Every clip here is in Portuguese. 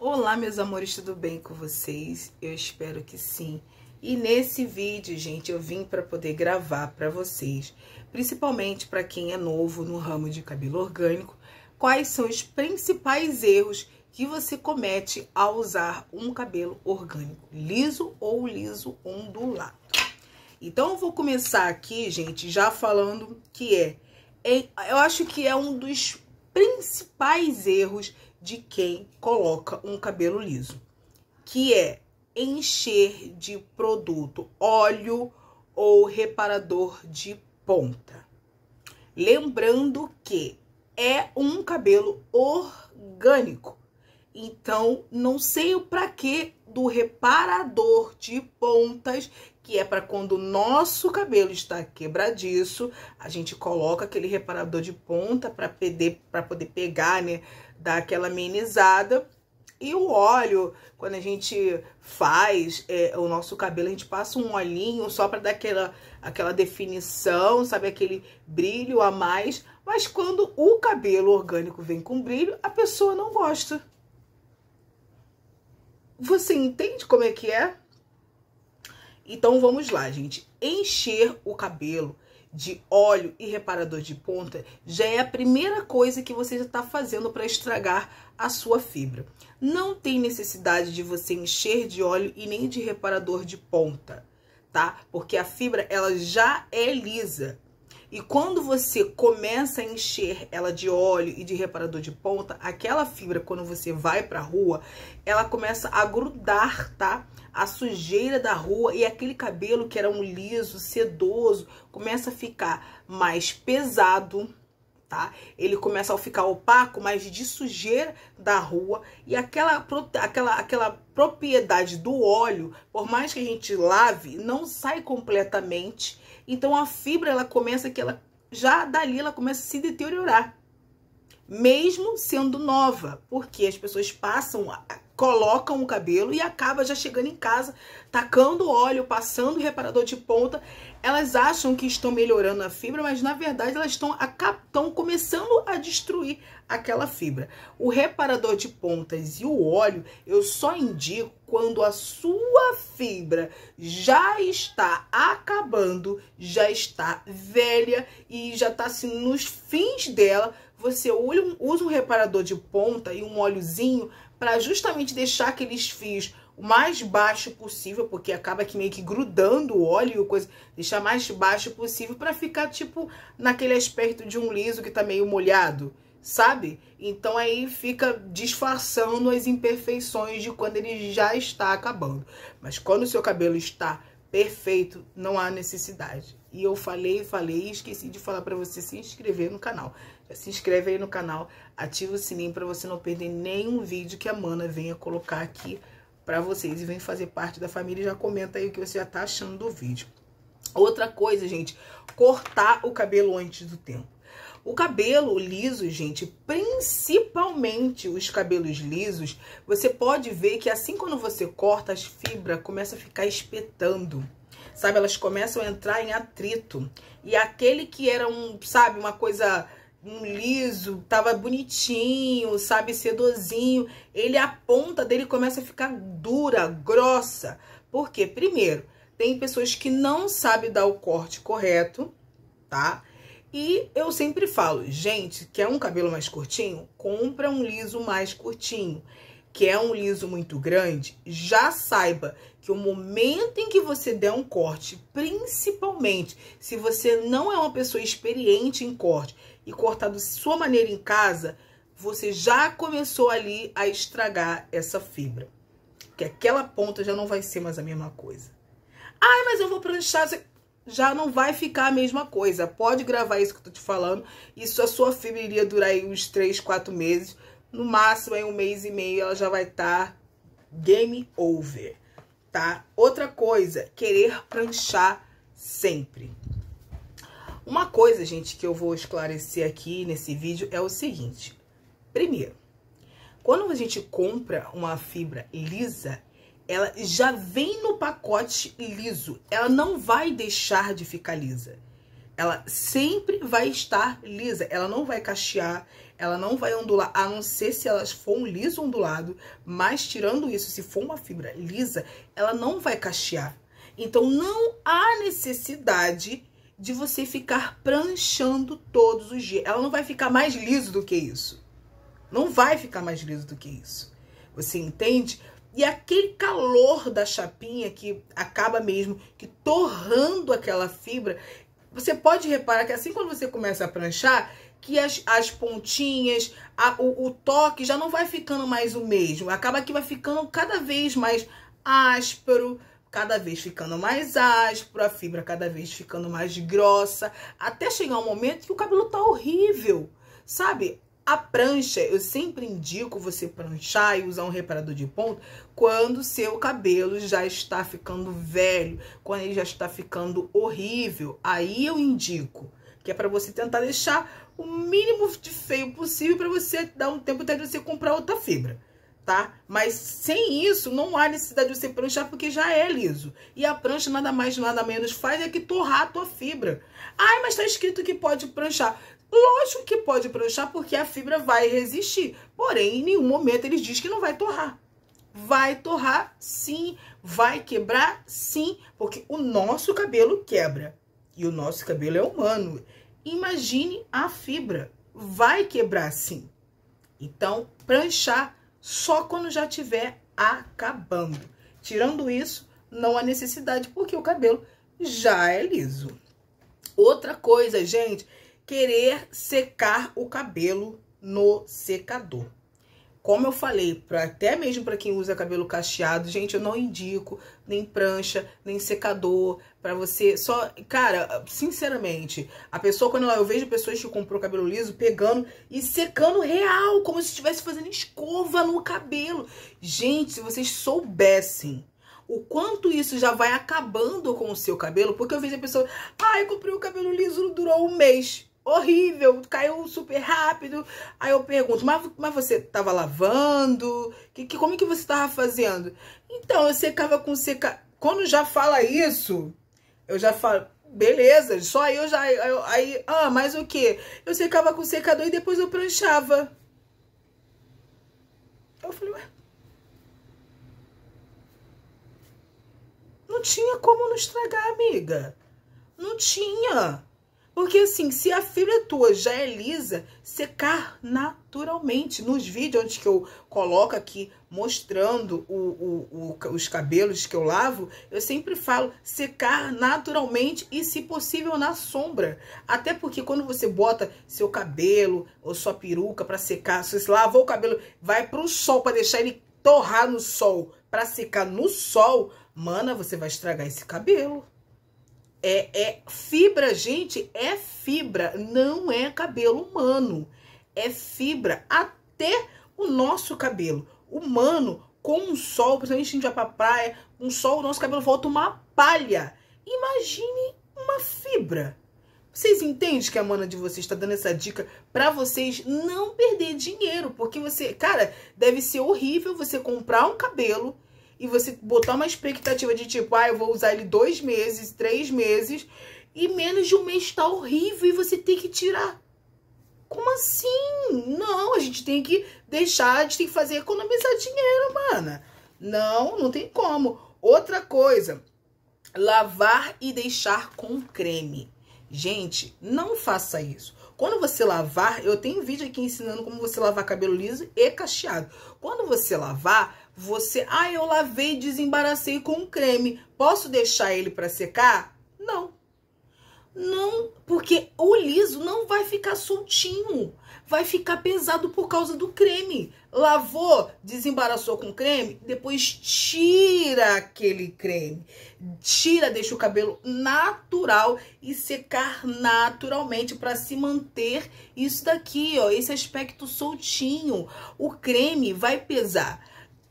Olá, meus amores, tudo bem com vocês? Eu espero que sim. E nesse vídeo, gente, eu vim para poder gravar para vocês, principalmente para quem é novo no ramo de cabelo orgânico, quais são os principais erros que você comete ao usar um cabelo orgânico, liso ou liso ondulado. Então, eu vou começar aqui, gente, já falando que é, é eu acho que é um dos principais erros de quem coloca um cabelo liso, que é encher de produto óleo ou reparador de ponta. Lembrando que é um cabelo orgânico. Então, não sei o para que do reparador de pontas que é para quando o nosso cabelo está quebradiço, a gente coloca aquele reparador de ponta para poder, poder pegar, né, dar aquela amenizada. E o óleo, quando a gente faz é, o nosso cabelo, a gente passa um olhinho só para dar aquela, aquela definição, sabe? Aquele brilho a mais. Mas quando o cabelo orgânico vem com brilho, a pessoa não gosta. Você entende como é que é? Então vamos lá, gente. Encher o cabelo de óleo e reparador de ponta já é a primeira coisa que você já está fazendo para estragar a sua fibra. Não tem necessidade de você encher de óleo e nem de reparador de ponta, tá? Porque a fibra ela já é lisa. E quando você começa a encher ela de óleo e de reparador de ponta, aquela fibra, quando você vai pra rua, ela começa a grudar, tá? A sujeira da rua e aquele cabelo que era um liso, sedoso, começa a ficar mais pesado, tá? Ele começa a ficar opaco, mas de sujeira da rua e aquela, aquela, aquela propriedade do óleo, por mais que a gente lave, não sai completamente então a fibra ela começa que ela já dali ela começa a se deteriorar, mesmo sendo nova, porque as pessoas passam a colocam o cabelo e acaba já chegando em casa, tacando óleo, passando reparador de ponta. Elas acham que estão melhorando a fibra, mas na verdade elas estão, estão começando a destruir aquela fibra. O reparador de pontas e o óleo eu só indico quando a sua fibra já está acabando, já está velha e já está assim nos fins dela. Você usa um reparador de ponta e um óleozinho para justamente deixar aqueles fios o mais baixo possível, porque acaba que meio que grudando o óleo, coisa, deixar mais baixo possível para ficar tipo naquele aspecto de um liso que tá meio molhado, sabe? Então aí fica disfarçando as imperfeições de quando ele já está acabando. Mas quando o seu cabelo está perfeito, não há necessidade. E eu falei, falei e esqueci de falar para você se inscrever no canal se inscreve aí no canal, ativa o sininho para você não perder nenhum vídeo que a Mana venha colocar aqui para vocês e vem fazer parte da família. Já comenta aí o que você já tá achando do vídeo. Outra coisa, gente, cortar o cabelo antes do tempo. O cabelo liso, gente, principalmente os cabelos lisos, você pode ver que assim quando você corta, as fibras começam a ficar espetando sabe? Elas começam a entrar em atrito. E aquele que era um, sabe, uma coisa um liso, tava bonitinho, sabe, sedozinho. Ele, a ponta dele começa a ficar dura, grossa. Por quê? Primeiro, tem pessoas que não sabem dar o corte correto, tá? E eu sempre falo, gente, quer um cabelo mais curtinho? Compra um liso mais curtinho. Quer um liso muito grande? Já saiba que o momento em que você der um corte, principalmente se você não é uma pessoa experiente em corte, e cortar de sua maneira em casa, você já começou ali a estragar essa fibra. Que aquela ponta já não vai ser mais a mesma coisa. Ai, mas eu vou pranchar. Já não vai ficar a mesma coisa. Pode gravar isso que eu tô te falando. Isso a sua fibra iria durar aí uns 3, 4 meses. No máximo, aí um mês e meio, ela já vai estar tá game over, tá? Outra coisa, querer pranchar sempre. Uma coisa, gente, que eu vou esclarecer aqui nesse vídeo é o seguinte. Primeiro, quando a gente compra uma fibra lisa, ela já vem no pacote liso. Ela não vai deixar de ficar lisa. Ela sempre vai estar lisa. Ela não vai cachear, ela não vai ondular, a não ser se elas for um liso ondulado. Mas tirando isso, se for uma fibra lisa, ela não vai cachear. Então não há necessidade de você ficar pranchando todos os dias. Ela não vai ficar mais liso do que isso. Não vai ficar mais liso do que isso. Você entende? E aquele calor da chapinha que acaba mesmo, que torrando aquela fibra, você pode reparar que assim quando você começa a pranchar, que as, as pontinhas, a, o, o toque já não vai ficando mais o mesmo. Acaba que vai ficando cada vez mais áspero, cada vez ficando mais áspero, a fibra cada vez ficando mais grossa, até chegar um momento que o cabelo tá horrível, sabe? A prancha, eu sempre indico você pranchar e usar um reparador de ponto quando seu cabelo já está ficando velho, quando ele já está ficando horrível. Aí eu indico que é para você tentar deixar o mínimo de feio possível para você dar um tempo até você comprar outra fibra tá? Mas sem isso, não há necessidade de você pranchar, porque já é liso. E a prancha nada mais, nada menos faz é que torrar a tua fibra. Ai, mas tá escrito que pode pranchar. Lógico que pode pranchar, porque a fibra vai resistir. Porém, em nenhum momento eles diz que não vai torrar. Vai torrar, sim. Vai quebrar, sim. Porque o nosso cabelo quebra. E o nosso cabelo é humano. Imagine a fibra. Vai quebrar, sim. Então, pranchar só quando já estiver acabando. Tirando isso, não há necessidade, porque o cabelo já é liso. Outra coisa, gente, querer secar o cabelo no secador. Como eu falei, pra, até mesmo para quem usa cabelo cacheado, gente, eu não indico nem prancha, nem secador, para você só, cara, sinceramente, a pessoa quando eu vejo pessoas que comprou cabelo liso pegando e secando real, como se estivesse fazendo escova no cabelo. Gente, se vocês soubessem o quanto isso já vai acabando com o seu cabelo, porque eu vejo a pessoa, ai, ah, comprei o cabelo liso, durou um mês horrível, caiu super rápido. Aí eu pergunto, mas, mas você tava lavando? Que, que, como é que você tava fazendo? Então, eu secava com seca... Quando já fala isso, eu já falo, beleza, só eu já... Eu, aí, ah, mas o que? Eu secava com secador e depois eu pranchava. Eu falei, ué... Não tinha como não estragar, amiga. Não tinha. Porque assim, se a filha tua já é lisa, secar naturalmente. Nos vídeos onde que eu coloco aqui, mostrando o, o, o, os cabelos que eu lavo, eu sempre falo secar naturalmente e, se possível, na sombra. Até porque quando você bota seu cabelo ou sua peruca para secar, se você lavou o cabelo, vai para o sol para deixar ele torrar no sol, para secar no sol, mana, você vai estragar esse cabelo. É, é fibra, gente, é fibra, não é cabelo humano. É fibra até o nosso cabelo humano com um sol, principalmente a gente vai pra praia, um sol, o nosso cabelo volta uma palha. Imagine uma fibra. Vocês entendem que a mana de vocês está dando essa dica para vocês não perder dinheiro, porque você, cara, deve ser horrível você comprar um cabelo e você botar uma expectativa de tipo, ah, eu vou usar ele dois meses, três meses, e menos de um mês tá horrível e você tem que tirar. Como assim? Não, a gente tem que deixar, a gente tem que fazer economizar dinheiro, mana. Não, não tem como. Outra coisa, lavar e deixar com creme. Gente, não faça isso. Quando você lavar, eu tenho um vídeo aqui ensinando como você lavar cabelo liso e cacheado. Quando você lavar, você, ah, eu lavei e desembaracei com um creme. Posso deixar ele para secar? Não. Não, porque o liso não vai ficar soltinho. Vai ficar pesado por causa do creme. Lavou, desembaraçou com creme, depois tira aquele creme. Tira, deixa o cabelo natural e secar naturalmente para se manter isso daqui, ó, esse aspecto soltinho. O creme vai pesar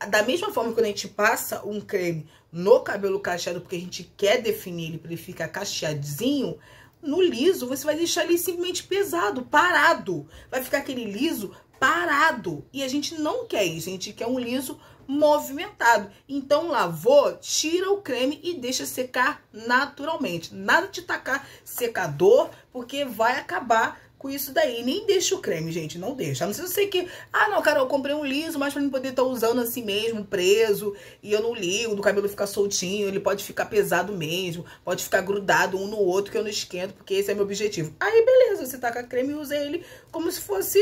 da mesma forma que quando a gente passa um creme no cabelo cacheado, porque a gente quer definir ele para ele ficar cacheadinho, no liso você vai deixar ele simplesmente pesado, parado. Vai ficar aquele liso parado. E a gente não quer isso, a gente quer um liso movimentado. Então lavou, tira o creme e deixa secar naturalmente. Nada de tacar secador, porque vai acabar com isso daí. Nem deixa o creme, gente, não deixa. A não ser você que... Ah, não, cara, eu comprei um liso, mas pra não poder estar tá usando assim mesmo, preso. E eu não ligo, do cabelo ficar soltinho, ele pode ficar pesado mesmo. Pode ficar grudado um no outro, que eu não esquento, porque esse é meu objetivo. Aí, beleza, você taca creme e usa ele como se fosse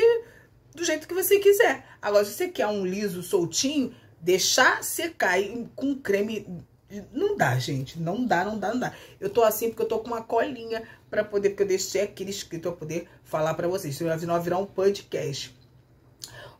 do jeito que você quiser. Agora, se você quer um liso soltinho, deixar secar e com creme não dá, gente. Não dá, não dá, não dá. Eu tô assim porque eu tô com uma colinha para poder, porque eu deixei aquele escrito para poder falar para vocês. não virar um podcast.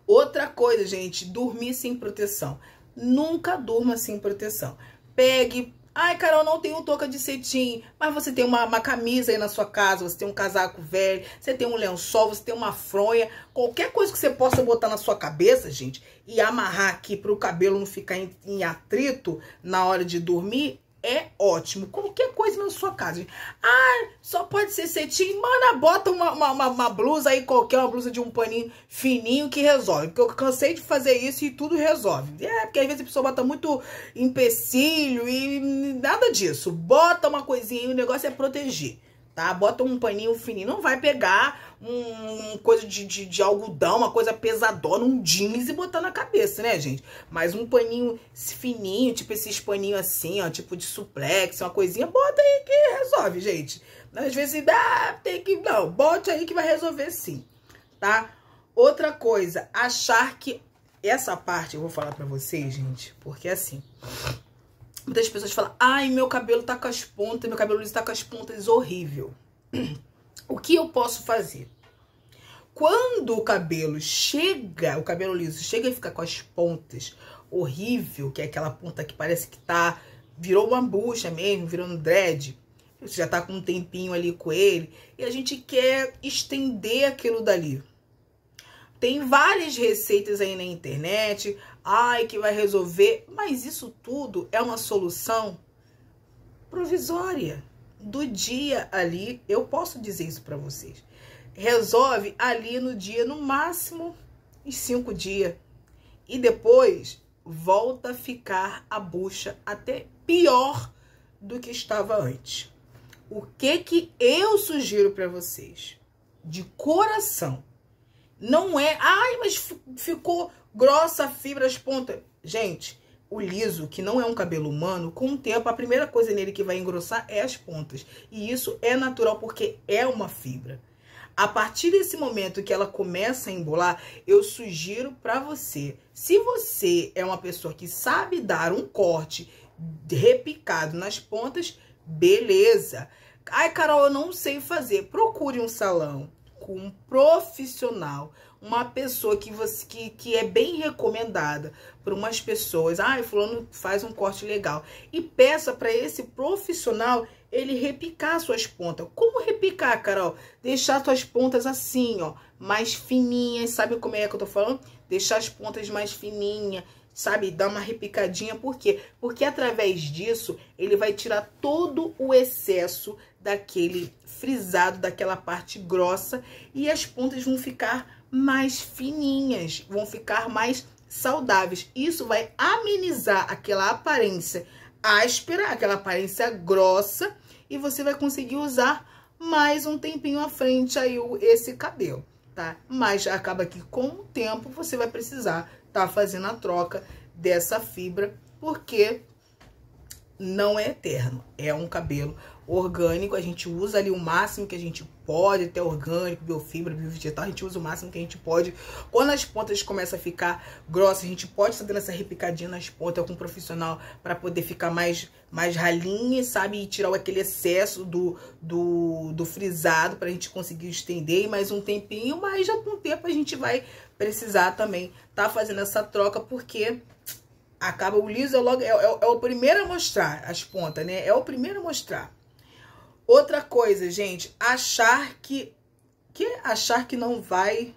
Outra coisa, gente, dormir sem proteção. Nunca durma sem proteção. Pegue Ai, Carol, não tenho touca de cetim. Mas você tem uma, uma camisa aí na sua casa, você tem um casaco velho, você tem um lençol, você tem uma fronha. Qualquer coisa que você possa botar na sua cabeça, gente, e amarrar aqui para o cabelo não ficar em, em atrito na hora de dormir, é ótimo. Qualquer coisa na sua casa. Ah, só pode ser cetim. Mana, bota uma, uma, uma, uma, blusa aí qualquer, uma blusa de um paninho fininho que resolve. Porque eu cansei de fazer isso e tudo resolve. É, porque às vezes a pessoa bota muito empecilho e nada disso. Bota uma coisinha e o negócio é proteger tá? Bota um paninho fininho, não vai pegar um, coisa de, de, de algodão, uma coisa pesadona, um jeans e botar na cabeça, né, gente? Mas um paninho fininho, tipo esses paninhos assim, ó, tipo de suplex, uma coisinha, bota aí que resolve, gente. Às vezes, ah, tem que... Não, bote aí que vai resolver sim, tá? Outra coisa, achar que... Essa parte eu vou falar pra vocês, gente, porque assim... Muitas pessoas falam, ai, meu cabelo tá com as pontas, meu cabelo liso tá com as pontas, horrível. O que eu posso fazer? Quando o cabelo chega, o cabelo liso chega e fica com as pontas horrível, que é aquela ponta que parece que tá virou uma bucha mesmo, virou um dread. Você já tá com um tempinho ali com ele e a gente quer estender aquilo dali. Tem várias receitas aí na internet, ai que vai resolver, mas isso tudo é uma solução provisória do dia ali, eu posso dizer isso para vocês. Resolve ali no dia, no máximo, em cinco dias. E depois volta a ficar a bucha até pior do que estava antes. O que que eu sugiro para vocês? De coração. Não é, ai, mas ficou grossa a fibra, as pontas. Gente, o liso, que não é um cabelo humano, com o tempo a primeira coisa nele que vai engrossar é as pontas. E isso é natural porque é uma fibra. A partir desse momento que ela começa a embolar, eu sugiro para você, se você é uma pessoa que sabe dar um corte repicado nas pontas, beleza. Ai, Carol, eu não sei fazer. Procure um salão com um profissional, uma pessoa que você que, que é bem recomendada por umas pessoas. Ah, fulano faz um corte legal. E peça para esse profissional ele repicar suas pontas. Como repicar, Carol? Deixar suas pontas assim, ó, mais fininhas. Sabe como é que eu tô falando? Deixar as pontas mais fininhas, sabe? Dar uma repicadinha. Por quê? Porque através disso, ele vai tirar todo o excesso daquele frisado, daquela parte grossa. E as pontas vão ficar mais fininhas, vão ficar mais saudáveis. Isso vai amenizar aquela aparência áspera, aquela aparência grossa, e você vai conseguir usar mais um tempinho à frente aí esse cabelo, tá? Mas acaba que com o tempo você vai precisar tá fazendo a troca dessa fibra, porque não é eterno, é um cabelo orgânico, a gente usa ali o máximo que a gente pode, até orgânico, biofibra, biovegetal, a gente usa o máximo que a gente pode. Quando as pontas começam a ficar grossas, a gente pode estar dando essa repicadinha nas pontas com um profissional para poder ficar mais, mais ralinha, sabe? E tirar aquele excesso do, do, do frisado para a gente conseguir estender e mais um tempinho, mas já com o tempo a gente vai precisar também tá fazendo essa troca, porque acaba o liso, é, logo, é, é, é o primeiro a mostrar as pontas, né? É o primeiro a mostrar. Outra coisa, gente, achar que. Que? Achar que não vai.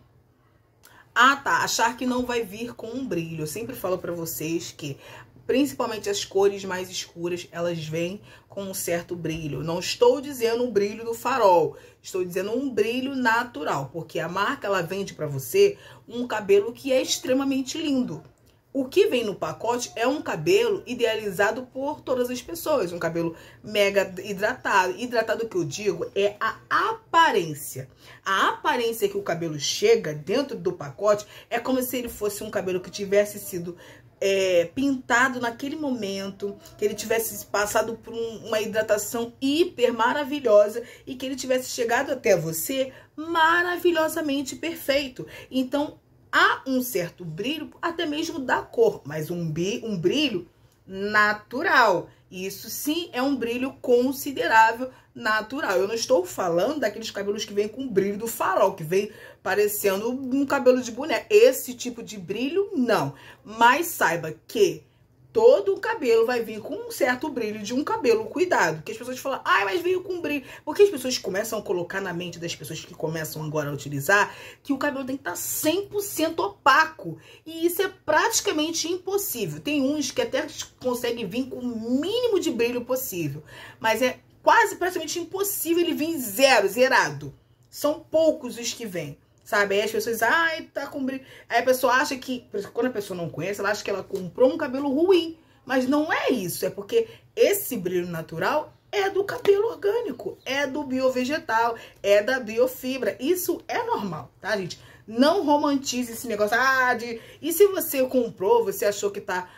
Ah, tá. Achar que não vai vir com um brilho. Eu sempre falo para vocês que, principalmente as cores mais escuras, elas vêm com um certo brilho. Não estou dizendo um brilho do farol. Estou dizendo um brilho natural. Porque a marca, ela vende para você um cabelo que é extremamente lindo o que vem no pacote é um cabelo idealizado por todas as pessoas, um cabelo mega hidratado. Hidratado que eu digo é a aparência. A aparência que o cabelo chega dentro do pacote é como se ele fosse um cabelo que tivesse sido é, pintado naquele momento, que ele tivesse passado por um, uma hidratação hiper maravilhosa e que ele tivesse chegado até você maravilhosamente perfeito. Então, há um certo brilho, até mesmo da cor, mas um, um brilho natural. Isso sim é um brilho considerável natural. Eu não estou falando daqueles cabelos que vêm com brilho do farol, que vem parecendo um cabelo de boneca. Esse tipo de brilho, não. Mas saiba que todo o cabelo vai vir com um certo brilho de um cabelo cuidado. Que as pessoas falam, ai, ah, mas veio com brilho. Porque as pessoas começam a colocar na mente das pessoas que começam agora a utilizar que o cabelo tem que tá estar 100% opaco. E isso é praticamente impossível. Tem uns que até conseguem vir com o mínimo de brilho possível. Mas é quase praticamente impossível ele vir zero, zerado. São poucos os que vêm. Sabe? Aí as pessoas, ai, tá com brilho. Aí a pessoa acha que, quando a pessoa não conhece, ela acha que ela comprou um cabelo ruim. Mas não é isso, é porque esse brilho natural é do cabelo orgânico, é do biovegetal, é da biofibra. Isso é normal, tá, gente? Não romantize esse negócio. Ah, de... E se você comprou, você achou que tá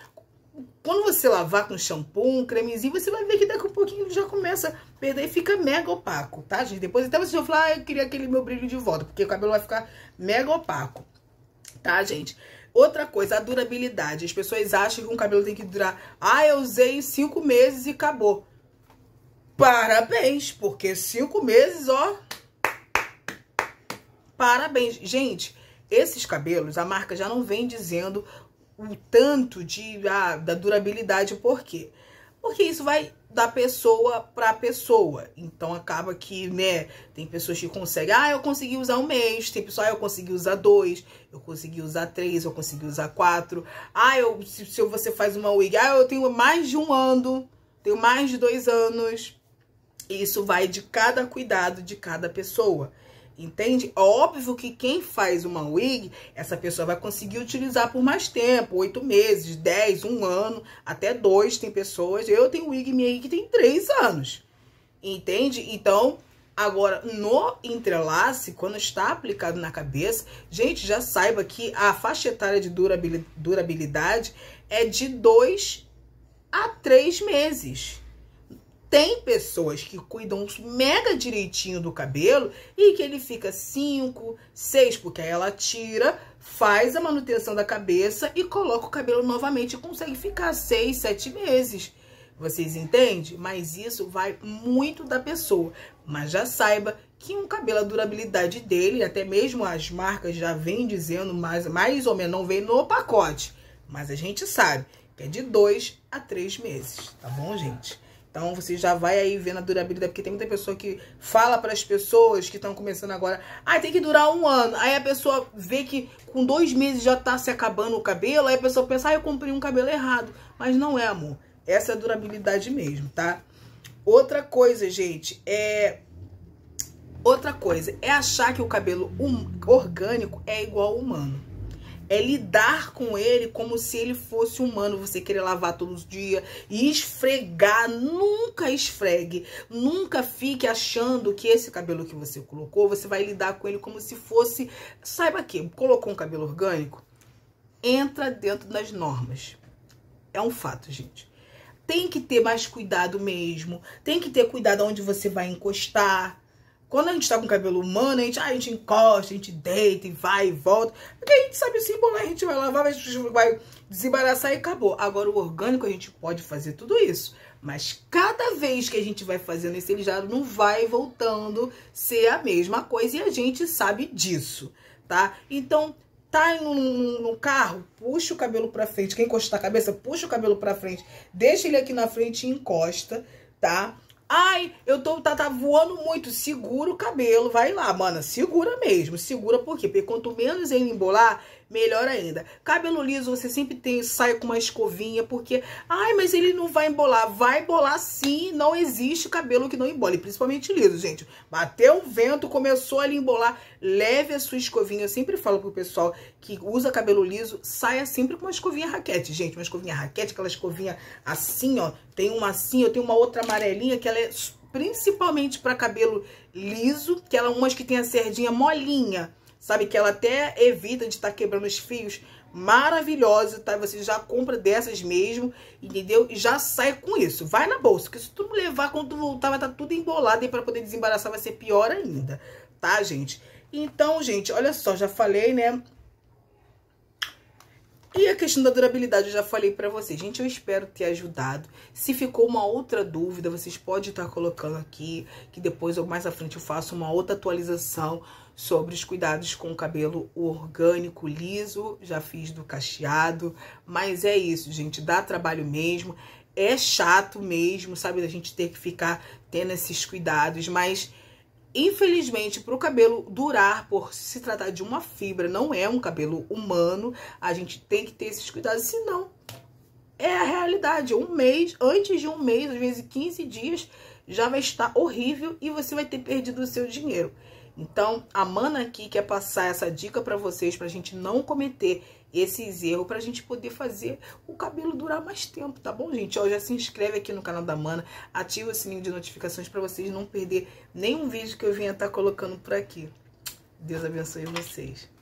quando você lavar com shampoo, um cremezinho, você vai ver que daqui a um pouquinho já começa a perder e fica mega opaco, tá, gente? Depois até você vai falar, ah, eu queria aquele meu brilho de volta, porque o cabelo vai ficar mega opaco, tá, gente? Outra coisa, a durabilidade. As pessoas acham que um cabelo tem que durar, ah, eu usei cinco meses e acabou. Parabéns, porque cinco meses, ó... Parabéns. Gente, esses cabelos, a marca já não vem dizendo o tanto de ah, da durabilidade, por quê? Porque isso vai da pessoa para pessoa. Então acaba que, né, tem pessoas que conseguem, ah, eu consegui usar um mês, tem pessoas ah, eu consegui usar dois, eu consegui usar três, eu consegui usar quatro. Ah, eu se, se você faz uma wig, ah, eu tenho mais de um ano, tenho mais de dois anos. Isso vai de cada cuidado de cada pessoa. Entende? É óbvio que quem faz uma wig, essa pessoa vai conseguir utilizar por mais tempo, oito meses, dez, um ano, até dois tem pessoas. Eu tenho wig minha aí que tem três anos. Entende? Então, Agora, no entrelace, quando está aplicado na cabeça, gente, já saiba que a faixa etária de durabilidade é de 2 a 3 meses. Tem pessoas que cuidam mega direitinho do cabelo e que ele fica 5, 6, porque aí ela tira, faz a manutenção da cabeça e coloca o cabelo novamente e consegue ficar 6, 7 meses. Vocês entendem? Mas isso vai muito da pessoa. Mas já saiba que um cabelo, a durabilidade dele, até mesmo as marcas já vêm dizendo, mais, mais ou menos, não vem no pacote. Mas a gente sabe que é de dois a três meses, tá bom, gente? Então você já vai aí vendo a durabilidade, porque tem muita pessoa que fala para as pessoas que estão começando agora, ah, tem que durar um ano. Aí a pessoa vê que com dois meses já tá se acabando o cabelo, aí a pessoa pensa, ah, eu comprei um cabelo errado. Mas não é, amor. Essa é a durabilidade mesmo, tá? Outra coisa, gente, é. Outra coisa é achar que o cabelo um... orgânico é igual ao humano é lidar com ele como se ele fosse humano, você querer lavar todos os dias e esfregar, nunca esfregue, nunca fique achando que esse cabelo que você colocou, você vai lidar com ele como se fosse, saiba que, colocou um cabelo orgânico, entra dentro das normas. É um fato, gente tem que ter mais cuidado mesmo. Tem que ter cuidado onde você vai encostar. Quando a gente tá com cabelo humano, a gente, ah, a gente encosta, a gente deita e vai e volta. Porque a gente sabe o assim, símbolo, a gente vai lavar, a gente vai desembaraçar e acabou. Agora, o orgânico, a gente pode fazer tudo isso. Mas cada vez que a gente vai fazendo esse elijado, não vai voltando ser a mesma coisa. E a gente sabe disso, tá? Então, tá no, no, no, carro, puxa o cabelo pra frente. Quem encostar a cabeça, puxa o cabelo pra frente. Deixa ele aqui na frente e encosta, tá? Ai, eu tô tá, tá voando muito. Segura o cabelo, vai lá, mana. Segura mesmo, segura por quê? Porque quanto menos ele embolar, melhor ainda. Cabelo liso, você sempre tem, sai com uma escovinha, porque, ai, mas ele não vai embolar. Vai embolar sim, não existe cabelo que não embole, principalmente liso, gente. Bateu um vento, começou a embolar, leve a sua escovinha. Eu sempre falo pro pessoal que usa cabelo liso, saia sempre com uma escovinha raquete, gente. Uma escovinha raquete, aquela escovinha assim, ó. Tem uma assim, eu tenho uma outra amarelinha que ela é principalmente para cabelo liso, que ela é umas que tem a cerdinha molinha sabe? Que ela até evita de estar tá quebrando os fios. Maravilhosa, tá? Você já compra dessas mesmo, entendeu? E já sai com isso. Vai na bolsa, porque se tu não levar, quando tu voltar, vai estar tá tudo embolado. E para poder desembaraçar vai ser pior ainda, tá, gente? Então, gente, olha só, já falei, né? E a questão da durabilidade eu já falei para vocês. Gente, eu espero ter ajudado. Se ficou uma outra dúvida, vocês podem estar tá colocando aqui, que depois ou mais à frente eu faço uma outra atualização sobre os cuidados com o cabelo orgânico liso, já fiz do cacheado, mas é isso, gente, dá trabalho mesmo, é chato mesmo, sabe, da gente ter que ficar tendo esses cuidados, mas Infelizmente, para o cabelo durar, por se tratar de uma fibra, não é um cabelo humano, a gente tem que ter esses cuidados, senão é a realidade. Um mês, antes de um mês, às vezes 15 dias, já vai estar horrível e você vai ter perdido o seu dinheiro. Então, a Mana aqui quer passar essa dica para vocês, para a gente não cometer esses erros, para a gente poder fazer o cabelo durar mais tempo, tá bom, gente? Ó, já se inscreve aqui no canal da Mana, ativa o sininho de notificações para vocês não perder nenhum vídeo que eu venha estar tá colocando por aqui. Deus abençoe vocês.